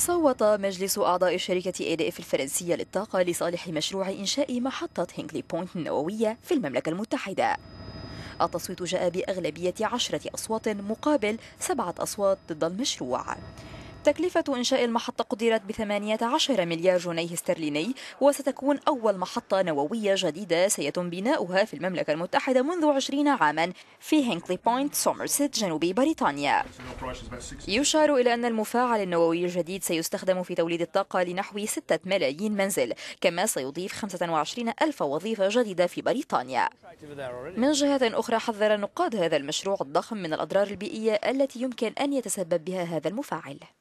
صوت مجلس أعضاء شركة إف الفرنسية للطاقة لصالح مشروع إنشاء محطة هينكلي بوينت النووية في المملكة المتحدة التصويت جاء بأغلبية عشرة أصوات مقابل سبعة أصوات ضد المشروع تكلفة إنشاء المحطة قدرت ب 18 مليار جنيه استرليني وستكون أول محطة نووية جديدة سيتم بناؤها في المملكة المتحدة منذ 20 عاما في هينكلي بوينت سومرسيت جنوب بريطانيا يشار إلى أن المفاعل النووي الجديد سيستخدم في توليد الطاقة لنحو 6 ملايين منزل كما سيضيف 25 ألف وظيفة جديدة في بريطانيا من جهة أخرى حذر نقاد هذا المشروع الضخم من الأضرار البيئية التي يمكن أن يتسبب بها هذا المفاعل